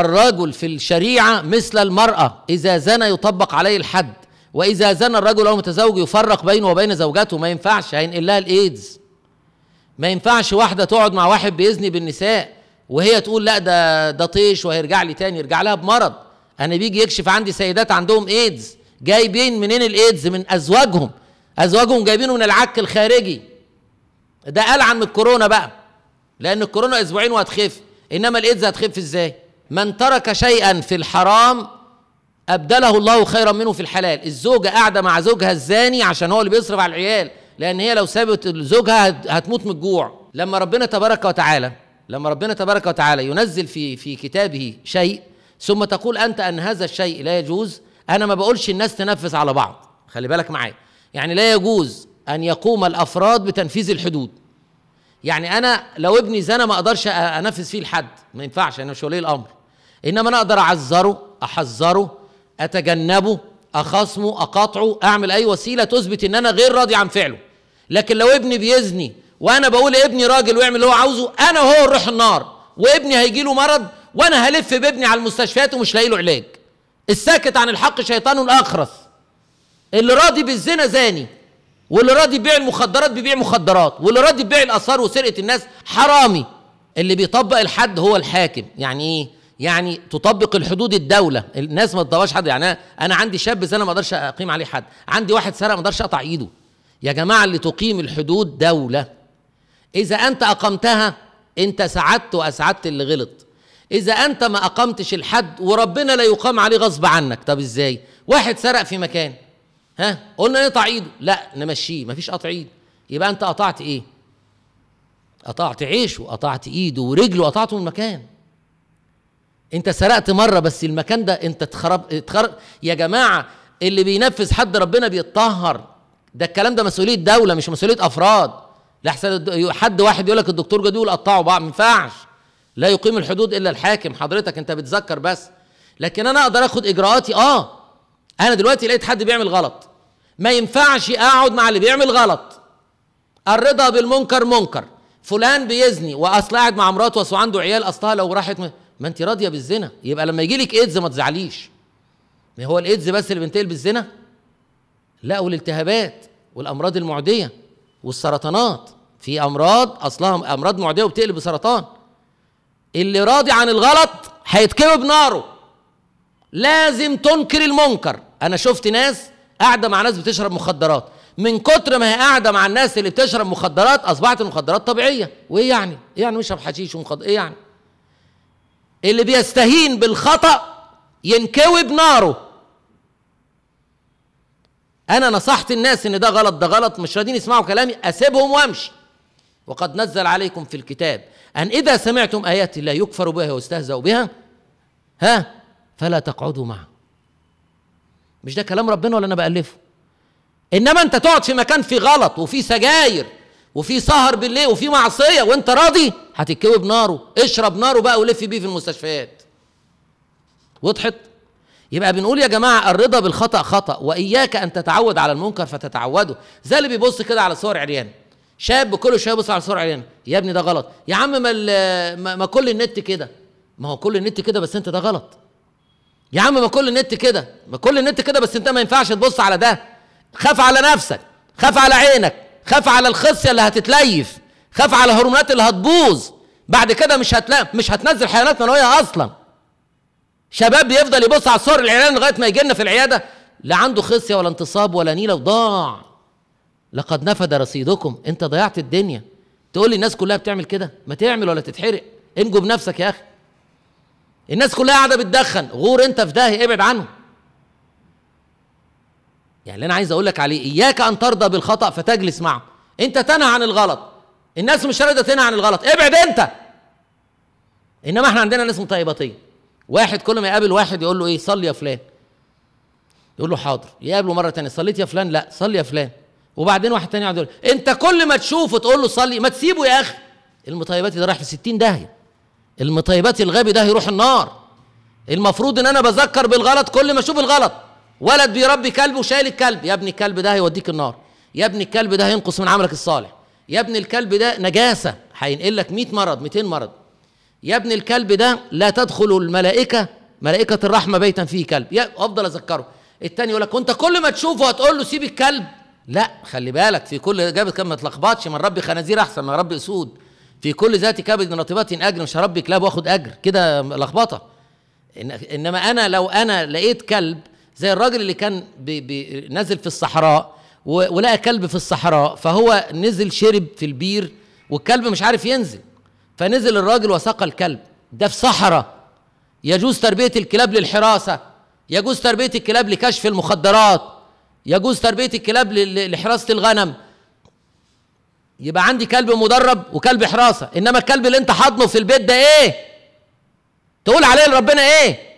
الرجل في الشريعة مثل المرأة إذا زنى يطبق عليه الحد وإذا زنى الرجل أو متزوج يفرق بينه وبين زوجته ما ينفعش هينقل لها الإيدز ما ينفعش واحدة تقعد مع واحد بإذن بالنساء وهي تقول لا ده ده طيش وهيرجع لي تاني يرجع لها بمرض أنا بيجي يكشف عندي سيدات عندهم إيدز جايبين منين الإيدز من أزواجهم أزواجهم جايبينه من العك الخارجي ده قال عن الكورونا بقى لأن الكورونا أسبوعين وهتخف إنما الإيدز هتخف إزاي؟ من ترك شيئا في الحرام أبدله الله خيرا منه في الحلال الزوجة قاعدة مع زوجها الزاني عشان هو اللي بيصرف على العيال لأن هي لو سابت زوجها هتموت من الجوع لما ربنا تبارك وتعالى لما ربنا تبارك وتعالى ينزل في في كتابه شيء ثم تقول أنت أن هذا الشيء لا يجوز أنا ما بقولش الناس تنفذ على بعض خلي بالك معايا يعني لا يجوز أن يقوم الأفراد بتنفيذ الحدود يعني أنا لو ابني زنا ما أقدرش أنفذ فيه الحد ما ينفعش أنا مش ولي الأمر انما انا اقدر اعذره احذره اتجنبه اخصمه اقاطعه اعمل اي وسيله تثبت ان انا غير راضي عن فعله لكن لو ابني بيزني وانا بقول ابني راجل ويعمل اللي هو عاوزه انا هو نروح النار وابني هيجي له مرض وانا هلف بابني على المستشفيات ومش لاقي له علاج الساكت عن الحق شيطان الاخرس اللي راضي بالزنا زاني واللي راضي ببيع المخدرات بيبيع مخدرات واللي راضي ببيع الاثار وسرقه الناس حرامي اللي بيطبق الحد هو الحاكم يعني ايه يعني تطبق الحدود الدوله الناس ما تضربش حد يعني انا عندي شاب زنا ما اقدرش اقيم عليه حد عندي واحد سرق ما اقدرش اقطع ايده يا جماعه اللي تقيم الحدود دوله اذا انت اقمتها انت سعدت واسعدت اللي غلط اذا انت ما اقمتش الحد وربنا لا يقام عليه غصب عنك طب ازاي واحد سرق في مكان ها قلنا نقطع ايده لا نمشيه مفيش قطع ايد يبقى انت قطعت ايه قطعت عيشه قطعت ايده ورجله قطعته من مكان انت سرقت مره بس المكان ده انت اتخرب اتخرب يا جماعه اللي بينفذ حد ربنا بيتطهر ده الكلام ده مسؤوليه دوله مش مسؤوليه افراد لا حد واحد يقول لك الدكتور جدول قطعوا بعض ما ينفعش لا يقيم الحدود الا الحاكم حضرتك انت بتذكر بس لكن انا اقدر اخد اجراءاتي اه انا دلوقتي لقيت حد بيعمل غلط ما ينفعش اقعد مع اللي بيعمل غلط الرضا بالمنكر منكر فلان بيزني واصل قاعد مع مراته وعنده عيال اصلها لو راحت ما انت راضيه بالزنا يبقى لما يجي لك ايدز ما تزعليش ما هو الايدز بس اللي بينتقل بالزنا لا والالتهابات والامراض المعديه والسرطانات في امراض اصلها امراض معديه وبتقلب بسرطان اللي راضي عن الغلط هيتكوي بناره لازم تنكر المنكر انا شفت ناس قاعده مع ناس بتشرب مخدرات من كتر ما هي قاعده مع الناس اللي بتشرب مخدرات اصبحت المخدرات طبيعيه وايه يعني ايه يعني مش حشيش ومخدرات ايه يعني اللي بيستهين بالخطأ ينكوي بناره أنا نصحت الناس إن ده غلط ده غلط مش راضين يسمعوا كلامي أسيبهم وأمشي وقد نزل عليكم في الكتاب أن إذا سمعتم آيات الله يكفر بها ويستهزأ بها ها فلا تقعدوا معه مش ده كلام ربنا ولا أنا بألفه إنما أنت تقعد في مكان فيه غلط وفيه سجاير وفي سهر بالليل وفي معصيه وانت راضي هتتكوي بناره اشرب ناره بقى ولف بيه في المستشفيات وضحت يبقى بنقول يا جماعه الرضا بالخطا خطا واياك ان تتعود على المنكر فتتعوده زي اللي بيبص كده على صور عريان شاب كل شويه يبص على صور عريان يا ابني ده غلط يا عم ما, ما كل النت كده ما هو كل النت كده بس انت ده غلط يا عم ما كل النت كده ما كل النت كده بس انت ما ينفعش تبص على ده خاف على نفسك خاف على عينك خاف على الخصيه اللي هتتليف خاف على الهرمونات اللي هتبوظ بعد كده مش هتلا مش هتنزل حيوانات منويه اصلا شباب بيفضل يبص على صور العيال لغايه ما يجي لنا في العياده لا عنده خصيه ولا انتصاب ولا نيله وضاع لقد نفد رصيدكم انت ضيعت الدنيا تقول لي الناس كلها بتعمل كده ما تعمل ولا تتحرق انجو بنفسك يا اخي الناس كلها قاعده بتدخن غور انت في داهي ابعد عنه يعني اللي انا عايز اقول لك عليه اياك ان ترضى بالخطا فتجلس معه انت تنهى عن الغلط الناس مش راضيه تنهى عن الغلط ابعد انت انما احنا عندنا ناس مطيبطيه واحد كل ما يقابل واحد يقول له ايه صلي يا فلان يقول له حاضر يقابله مره تانية صليت يا فلان لا صلي يا فلان وبعدين واحد تاني يقعد يقول انت كل ما تشوفه تقول له صلي ما تسيبه يا اخي المطيباتي ده رايح في 60 داهيه المطيباتي الغبي ده هيروح النار المفروض ان انا بذكر بالغلط كل ما اشوف الغلط ولد بيربي كلب وشايل الكلب يا ابني الكلب ده هيوديك النار يا ابني الكلب ده هينقص من عملك الصالح يا ابني الكلب ده نجاسه هينقل لك 100 مرض 200 مرض يا ابني الكلب ده لا تدخل الملائكه ملائكه الرحمه بيتا فيه كلب يا افضل اذكره التاني يقول لك وانت كل ما تشوفه هتقول له سيب الكلب لا خلي بالك في كل جاب كلب ما تلخبطش من ربي خنازير احسن من ربي اسود في كل ذات كبد رطبات اجر مش هربي كلاب واخد اجر كده لخبطه إن انما انا لو انا لقيت كلب زي الراجل اللي كان بي بي نزل في الصحراء ولقى كلب في الصحراء فهو نزل شرب في البير والكلب مش عارف ينزل فنزل الراجل وسقى الكلب ده في صحراء يجوز تربية الكلاب للحراسة يجوز تربية الكلاب لكشف المخدرات يجوز تربية الكلاب لحراسة الغنم يبقى عندي كلب مدرب وكلب حراسة إنما الكلب اللي أنت حاضنه في البيت ده إيه تقول عليه لربنا إيه